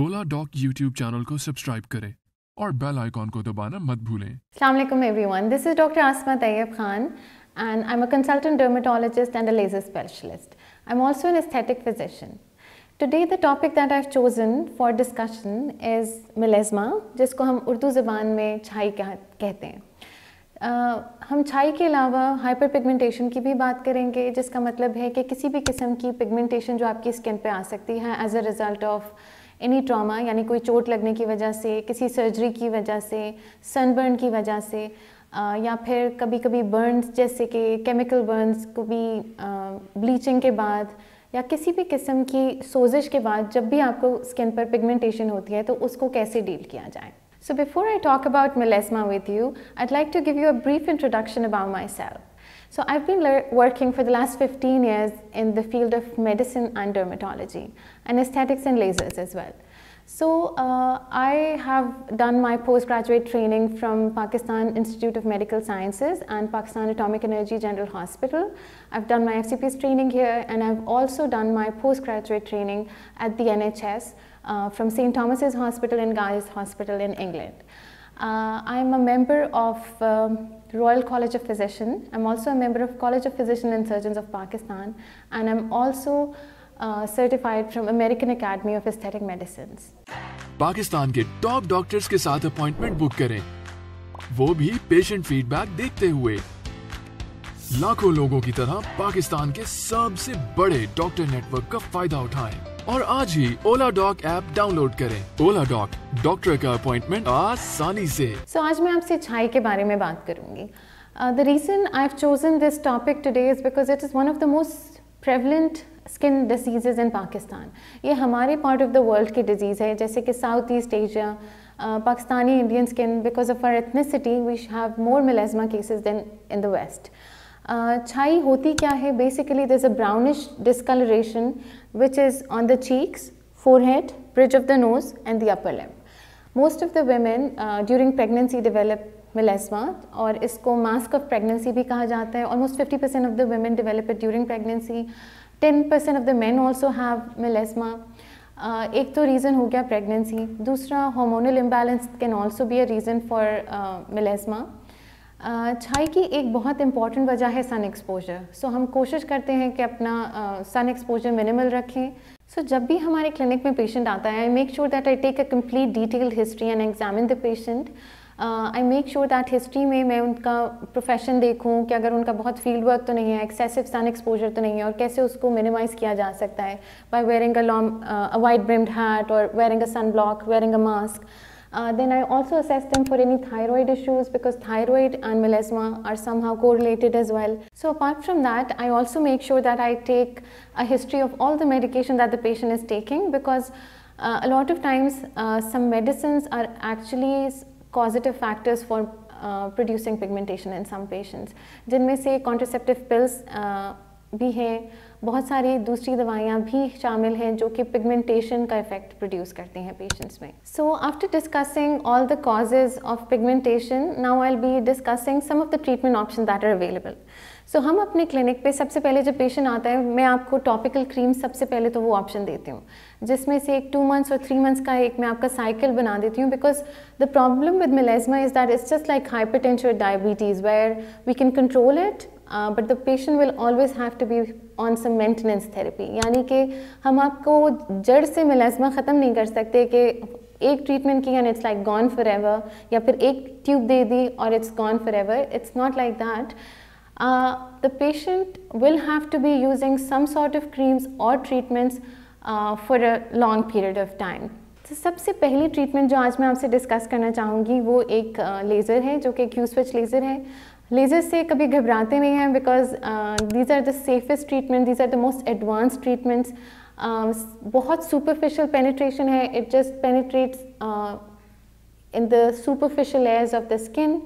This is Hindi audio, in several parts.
ओला डॉक यूट्यूब चैनल को सब्सक्राइब करें और बेल आइकॉन को दबाना मत भूलें अस्सलाम everyone this is doctor Asma Tayyab Khan and I and I'm a consultant dermatologist and a laser specialist. I'm also an aesthetic physician. Today the topic that I've chosen for discussion is melasma जिसको हम उर्दू ज़बान में छाई कहते हैं uh, हम छाई के अलावा हाइपर पिगमेंटेशन की भी बात करेंगे जिसका मतलब है कि किसी भी किस्म की पिगमेंटेशन जो आपकी स्किन पे आ सकती है as a result of any trauma यानी कोई चोट लगने की वजह से किसी सर्जरी की वजह से सनबर्न की वजह से या फिर कभी कभी बर्न्स जैसे कि केमिकल बर्न्स को भी ब्लीचिंग के बाद या किसी भी किस्म की सोजिश के बाद जब भी आपको स्किन पर पिगमेंटेशन होती है तो उसको कैसे डील किया जाए so before I talk about melasma with you I'd like to give you a brief introduction about myself so I been working for the last fifteen years in the field of medicine and dermatology anesthetics and lasers as well. So uh, I have done my postgraduate training from Pakistan Institute of Medical Sciences and Pakistan Atomic Energy General Hospital. I've done my FCPS training here and I've also done my postgraduate training at the NHS uh, from St. Thomas's Hospital and Guy's Hospital in England. Uh, I'm a member of um, Royal College of Physicians. I'm also a member of College of Physicians and Surgeons of Pakistan and I'm also certified from American American of aesthetic medicine Pakistan के टॉप डॉक्टर्स के साथ अपॉइंटमेंट बुक करें वो भी पेशेंट फीडबैक देखते हुए लाखों लोगों की तरह पाकिस्तान के सबसे बड़े डॉक्टर नेटवर्क का फायदा उठाएं और आज ही ओला डॉक ऐप डाउनलोड करें ओला डॉक डॉक्टर का अपॉइंटमेंट आसानी से सो so, आज मैं आपसे छाई के बारे में बात करूंगी the reason I have chosen this topic today is because it is one of the most prevalent skin disease in Pakistan ये हमारे पार्ट ऑफ द वर्ल्ड की डिज़ीज़ है जैसे कि South East Asia Pakistani Indian skin because of our ethnicity we have more melasma cases than in the west छाई होती क्या है basically there is a brownish discoloration which is on the cheeks four forehead bridge of the nose and the upper lip most of the women during pregnancy develop melasma और इसको मास्क ऑफ प्रेगनेंसी भी कहा जाता है almost fifty percent of the women develop it during pregnancy ten percent of the men also have melasma एक तो रीज़न हो गया प्रेगनेंसी दूसरा hormonal imbalance can also be a reason for melasma छाई की एक बहुत इंपॉर्टेंट वजह है सन एक्सपोजर सो हम कोशिश करते हैं कि अपना सन एक्सपोजर मिनिमल रखें सो जब भी हमारे क्लिनिक में पेशेंट आता है I make sure that I take a complete detailed history and examine the patient Uh, I make sure that history में मैं उनका प्रोफेशन देखूं कि अगर उनका बहुत फील्ड वर्क तो नहीं है एक्सेसिव सन एक्सपोजर तो नहीं है और कैसे उसको मिनिमाइज़ किया जा सकता है by wearing a long a white brimmed hat और wearing a sunblock then I also assess them for any thyroid issues because thyroid and melasma are somehow correlated as well. So apart from that, I also make sure that I take a history of all the medication that the patient is taking because uh, a lot of times uh, some medicines are actually causative factors for producing pigmentation in some patients जिनमें से कॉन्ट्रोसेप्टिव पिल्स uh, भी हैं बहुत सारी दूसरी दवाइयाँ भी शामिल हैं जो कि पिगमेंटेशन का इफेक्ट प्रोड्यूस करती हैं पेशेंट्स में so after discussing all the causes of pigmentation now I be discussing some of the treatment option that are available सो हम अपने क्लिनिक पे सबसे पहले जब पेशेंट आता है मैं आपको टॉपिकल क्रीम सबसे पहले तो वो ऑप्शन देती हूँ जिसमें से एक टू मंथ्स और थ्री मंथ्स का एक मैं आपका साइकिल बना देती हूँ because the problem with melasma is that it's just like hypertension diabetes where we can control it but the patient will always have to be on some maintenance therapy यानी कि हम आपको जड़ से मिलाजमा ख़त्म नहीं कर सकते कि एक ट्रीटमेंट किया and it's like gone forever या फिर एक ट्यूब दे दी और it's gone forever it's not like that the patient will have to be using some sort of creams और treatments for a long period of time तो सबसे पहली ट्रीटमेंट जो आज मैं आपसे डिस्कस करना चाहूँगी वो एक लेज़र uh, है जो कि क्यू स्विच लेज़र है लेज़र से कभी घबराते नहीं हैं because these are the safest treatment these are the most advance treatments बहुत सुपरफिशियल पेनिट्रेशन है it just penetrates in the superficial layers of the skin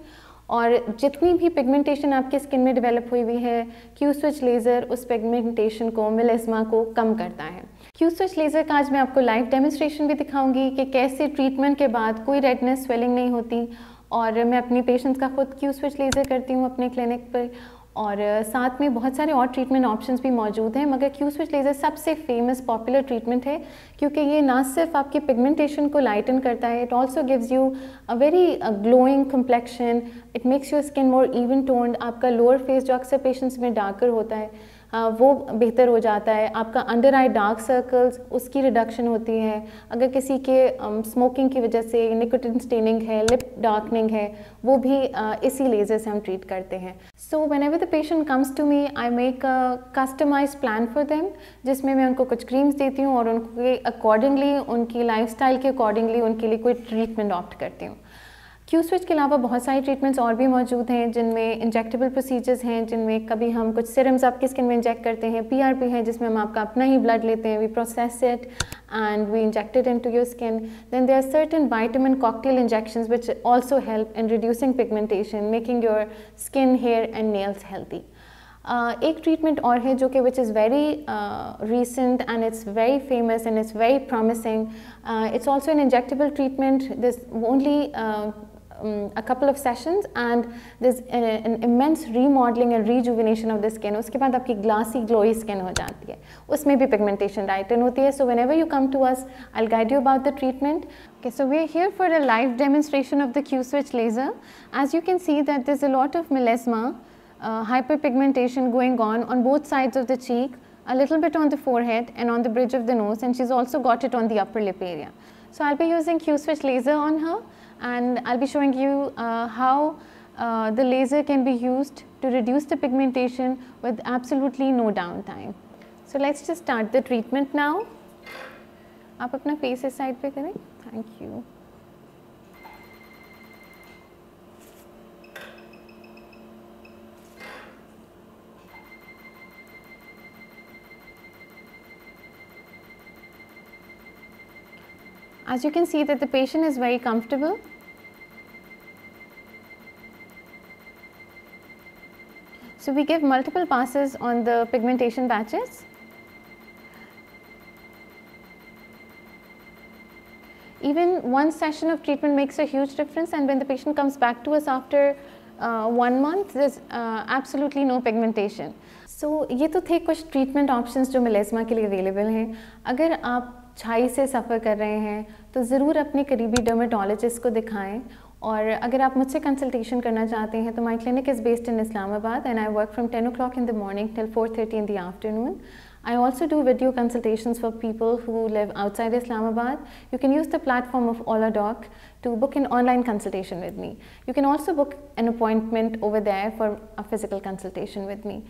और जितनी भी पिगमेंटेशन आपके स्किन में डेवलप हुई हुई है क्यू स्विच लेज़र उस पिगमेंटेशन को मिलेजमा को कम करता है क्यू स्विच लेज़र का आज मैं आपको लाइव डेमोस्ट्रेशन भी दिखाऊंगी कि कैसे ट्रीटमेंट के बाद कोई रेडनेस स्वेलिंग नहीं होती और मैं अपनी पेशेंट्स का खुद क्यू स्विच लेज़र करती हूँ अपने क्लिनिक पर और साथ में बहुत सारे और ट्रीटमेंट ऑप्शंस भी मौजूद हैं मगर क्यू स्विच लेज़र सबसे फेमस पॉपुलर ट्रीटमेंट है क्योंकि ये ना सिर्फ आपके पिगमेंटेशन को लाइटन करता है it also gives you a very glowing complexion it makes your skin more even toned आपका लोअर फेस जो अक्सर पेशेंट्स में डार्कर होता है वो बेहतर हो जाता है आपका अंडर आई डार्क सर्कल्स उसकी रिडक्शन होती है अगर किसी के स्मोकिंग की वजह से निकोटिन स्टेनिंग है लिप डार्कनिंग है वो भी इसी लेज़र से हम ट्रीट करते हैं so whenever the patient comes to me I make a customize plan for them जिसमें मैं उनको कुछ क्रीम्स देती हूँ और उनके अकॉर्डिंगली उनकी लाइफ के अकॉर्डिंगली उनके लिए कोई ट्रीटमेंट ऑप्ट करती हूँ क्यू स्विच के अलावा बहुत सारे ट्रीटमेंट्स और भी मौजूद हैं जिनमें इंजेक्टेबल प्रोसीजर्स हैं जिनमें कभी हम कुछ सिरम्स आपकी स्किन में इंजेक्ट करते हैं पीआरपी है जिसमें हम आपका अपना ही ब्लड लेते हैं we process it and we injected in to your skin then there are certain vitamin cocktail injection which also help in reducing pigmentation making your skin hair and nails healthy Uh, एक ट्रीटमेंट और है जो कि which is very recent and it's very famous and it's very promising it's also an injectable treatment this only um, a couple of sessions and there's a, an immense remodeling and rejuvenation of the skin उसके बाद आपकी glassy glowy skin हो जाती है उसमें भी pigmentation diatin होती है so whenever you come to us I'll guide you about the treatment okay so we're here for a live demonstration of the Q-switch laser as you can see that there's a lot of melasma uh, hyperpigmentation going on on both sides of the cheek a little bit on the forehead and on the bridge of the nose and she's also got it on the upper lip area so I'll be using Q-switch laser on her and I'll be showing you uh, how uh, the laser can be used to reduce the pigmentation with absolutely no downtime. So let's just start the treatment now. आप अपना face side पे करें thank As you can see that the patient is very comfortable. So we give multiple passes on the pigmentation patches. Even one session of treatment makes a huge difference and when the patient comes back to us after uh, one month, there's uh, absolutely no pigmentation. So ये तो थे कुछ treatment options जो melasma के लिए available हैं अगर छाई से सफ़र कर रहे हैं तो ज़रूर अपने करीबी डर्मेटोलॉजिस्ट को दिखाएं और अगर आप मुझसे कंसल्टेशन करना चाहते हैं तो my clinic is based in Islamabad and I work from ten o'clock in the morning till four thirty in the afternoon I also do video consultations for people who live outside Islamabad. You can use the platform of Ola Doc to book an online consultation with me. You can also book an appointment over there for a physical consultation with me.